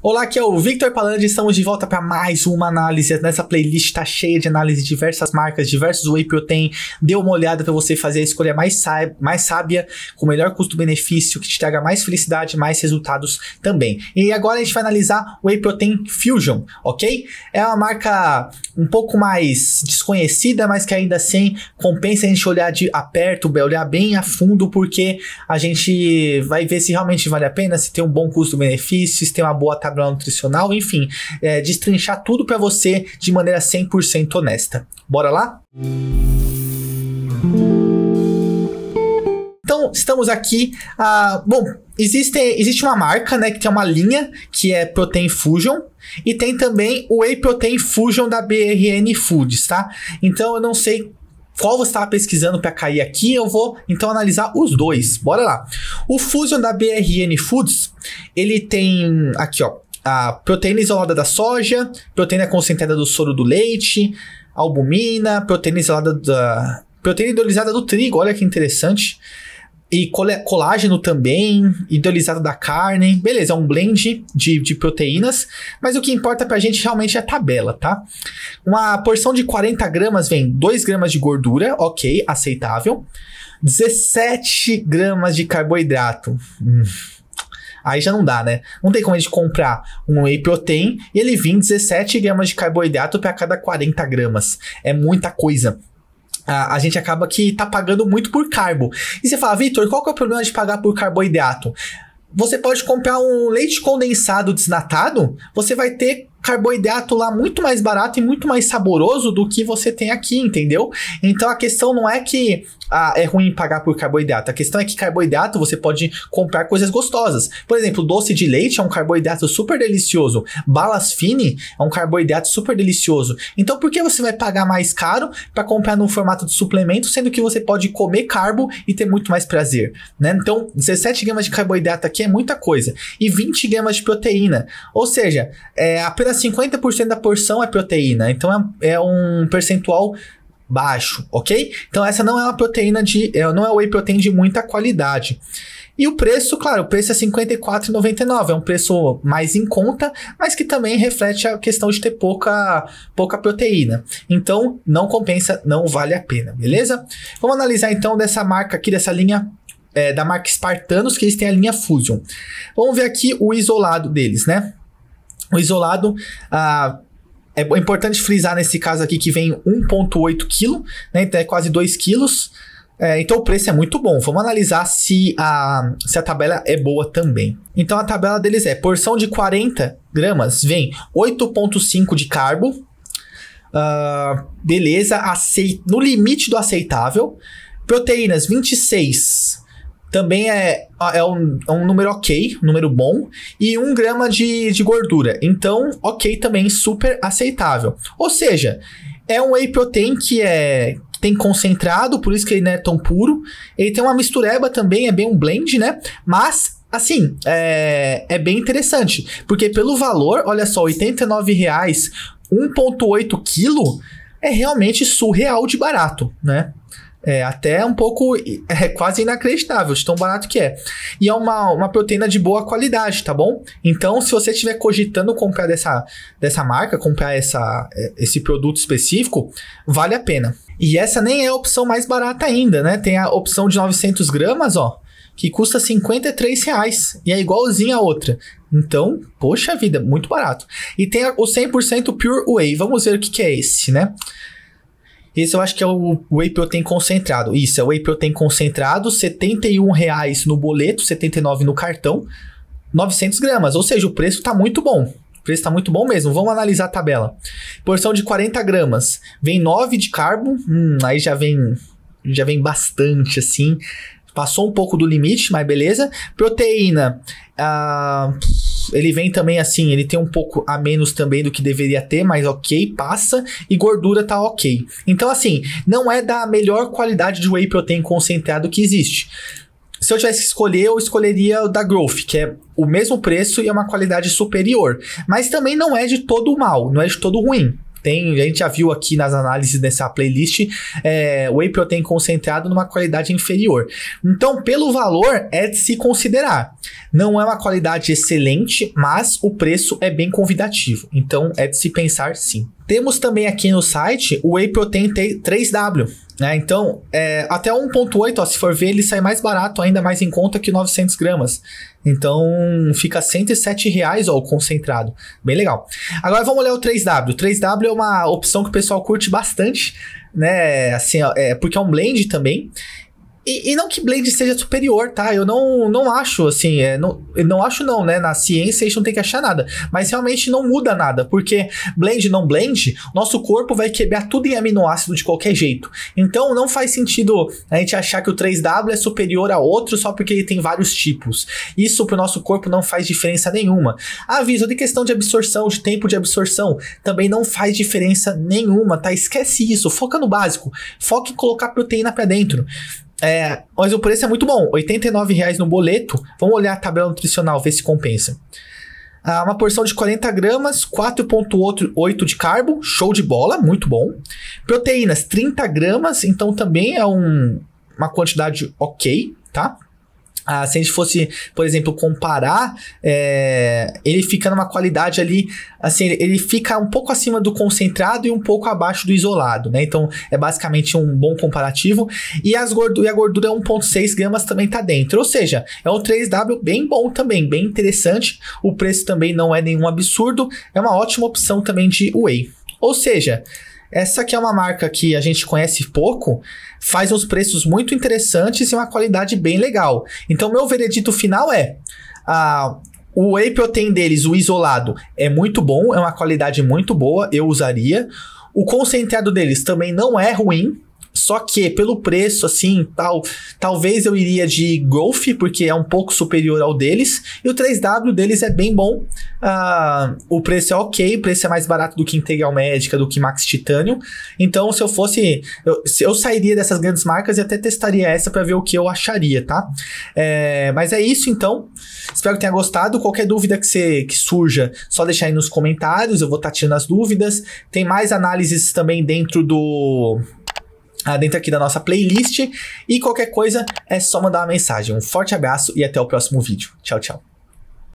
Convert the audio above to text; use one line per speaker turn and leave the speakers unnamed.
Olá, aqui é o Victor Palandi, estamos de volta para mais uma análise. Nessa playlist está cheia de análise de diversas marcas, diversos whey protein. Dê uma olhada para você fazer a escolha mais, mais sábia, com o melhor custo-benefício, que te traga mais felicidade, mais resultados também. E agora a gente vai analisar o Whey Protein Fusion, ok? É uma marca um pouco mais desconhecida, mas que ainda assim compensa a gente olhar de aperto, olhar bem a fundo, porque a gente vai ver se realmente vale a pena, se tem um bom custo-benefício, se tem uma boa cabelo nutricional, enfim, é, destrinchar tudo para você de maneira 100% honesta. Bora lá? Então, estamos aqui. Ah, bom, existe, existe uma marca, né, que tem uma linha que é Protein Fusion e tem também o Whey Protein Fusion da BRN Foods, tá? Então eu não sei qual você estava pesquisando para cair aqui, eu vou então analisar os dois. Bora lá. O Fusion da BRN Foods, ele tem aqui, ó, a proteína isolada da soja, proteína concentrada do soro do leite, albumina, proteína isolada da proteína hidrolisada do trigo, olha que interessante e colágeno também, hidrolisado da carne. Beleza, é um blend de, de proteínas, mas o que importa pra gente realmente é a tabela, tá? Uma porção de 40 gramas vem 2 gramas de gordura, ok, aceitável. 17 gramas de carboidrato. Hum. Aí já não dá, né? Não tem como a gente comprar um whey protein e ele vir 17 gramas de carboidrato para cada 40 gramas. É muita coisa a, a, gente acaba que tá pagando muito por carbo. E você fala, Vitor, qual que é o problema de pagar por carboidrato? Você pode comprar um leite condensado desnatado, você vai ter carboidrato lá muito mais barato e muito mais saboroso do que você tem aqui, entendeu? Então a questão não é que ah, é ruim pagar por carboidrato. A questão é que carboidrato você pode comprar coisas gostosas. Por exemplo, doce de leite é um carboidrato super delicioso. Balas fine é um carboidrato super delicioso. Então por que você vai pagar mais caro para comprar num formato de suplemento, sendo que você pode comer carbo e ter muito mais prazer, né? Então, 17 gramas de carboidrato aqui é muita coisa e 20 gramas de proteína. Ou seja, é apenas 50% da porção é proteína. Então é, é um percentual baixo, ok? Então essa não é uma proteína de, é, não é whey protein de muita qualidade. E o preço, claro, o preço é R$ 54,99, é um preço mais em conta, mas que também reflete a questão de ter pouca, pouca proteína. Então, não compensa, não vale a pena, beleza? Vamos analisar então dessa marca aqui, dessa linha é, da marca Spartanos, que eles têm a linha Fusion. Vamos ver aqui o isolado deles, né? O isolado, ah, é, é importante frisar nesse caso aqui que vem 1,8 kg, né? Então é quase 2 quilos. É, então o preço é muito bom. Vamos analisar se a, se a tabela é boa também. Então a tabela deles é: porção de 40 gramas vem 8,5 de carbo. Uh, beleza, no limite do aceitável. Proteínas 26 também é, é, um, é um número ok, um número bom, e um grama de, de gordura. Então, ok também, super aceitável. Ou seja, é um whey protein que é tem concentrado, por isso que ele não é tão puro. Ele tem uma mistureba também, é bem um blend, né? Mas, assim, é, é bem interessante. Porque pelo valor, olha só, R$89,00, 1,8 quilo, é realmente surreal de barato, né? É até um pouco é quase inacreditável de tão barato que é. E é uma, uma proteína de boa qualidade, tá bom? Então, se você estiver cogitando comprar dessa, dessa marca, comprar essa, é, esse produto específico, vale a pena. E essa nem é a opção mais barata ainda, né? Tem a opção de 900 gramas, ó, que custa 53 reais e é igualzinha a outra. Então, poxa vida, muito barato. E tem o 100% Pure Whey. Vamos ver o que, que é esse, né? Esse eu acho que é o Whey Protein concentrado. Isso, é o Whey Protein concentrado, R$ 71,00 no boleto, R$ 79,00 no cartão, 900 gramas. Ou seja, o preço está muito bom. O preço está muito bom mesmo. Vamos analisar a tabela. Porção de 40 gramas. Vem 9 de carbo. Hum, aí já vem, já vem bastante, assim. Passou um pouco do limite, mas beleza. Proteína. Ah... Ele vem também assim, ele tem um pouco a menos também do que deveria ter, mas ok, passa. E gordura tá ok. Então, assim, não é da melhor qualidade de whey protein concentrado que existe. Se eu tivesse que escolher, eu escolheria o da Growth, que é o mesmo preço e é uma qualidade superior. Mas também não é de todo mal, não é de todo ruim tem, a gente já viu aqui nas análises dessa playlist, é, whey protein concentrado numa qualidade inferior. Então, pelo valor, é de se considerar. Não é uma qualidade excelente, mas o preço é bem convidativo. Então, é de se pensar sim. Temos também aqui no site o Whey Protein 3W. Né? Então, é, até 1.8, se for ver, ele sai mais barato, ainda mais em conta que 900 gramas. Então, fica 107 reais ó, o concentrado. Bem legal. Agora vamos olhar o 3W. O 3W é uma opção que o pessoal curte bastante, né? Assim, ó, é, porque é um blend também. E, e, não que Blade seja superior, tá? Eu não, não acho, assim, é, não, não acho não, né? Na ciência a gente não tem que achar nada. Mas realmente não muda nada, porque blend não blend, nosso corpo vai quebrar tudo em aminoácido de qualquer jeito. Então não faz sentido a gente achar que o 3W é superior a outro só porque ele tem vários tipos. Isso pro nosso corpo não faz diferença nenhuma. Aviso de questão de absorção, de tempo de absorção, também não faz diferença nenhuma, tá? Esquece isso, foca no básico. Foca em colocar proteína para dentro. É, mas o preço é muito bom, R$ reais no boleto. Vamos olhar a tabela nutricional, ver se compensa. Ah, uma porção de 40 gramas, 4,8 de carbo, show de bola, muito bom. Proteínas, 30 gramas, então também é um, uma quantidade ok, tá? Ah, se a gente fosse, por exemplo, comparar, é, ele fica numa qualidade ali, assim, ele fica um pouco acima do concentrado e um pouco abaixo do isolado, né? Então, é basicamente um bom comparativo. E, as gordura, e a gordura 1.6 é gramas também tá dentro, ou seja, é um 3W bem bom também, bem interessante. O preço também não é nenhum absurdo, é uma ótima opção também de whey. Ou seja, essa que é uma marca que a gente conhece pouco, faz uns preços muito interessantes e uma qualidade bem legal. Então, meu veredito final é: a, o whey protein deles, o isolado, é muito bom, é uma qualidade muito boa, eu usaria. O concentrado deles também não é ruim, só que pelo preço, assim, tal, talvez eu iria de Golf, porque é um pouco superior ao deles. E o 3W deles é bem bom. Uh, o preço é ok, o preço é mais barato do que Integral Médica, do que Max Titanium. Então, se eu fosse. Eu, eu sairia dessas grandes marcas e até testaria essa para ver o que eu acharia, tá? É, mas é isso então. Espero que tenha gostado. Qualquer dúvida que, você, que surja, só deixar aí nos comentários. Eu vou estar tirando as dúvidas. Tem mais análises também dentro do Tá dentro aqui da nossa playlist. E qualquer coisa é só mandar uma mensagem. Um forte abraço e até o próximo vídeo. Tchau, tchau.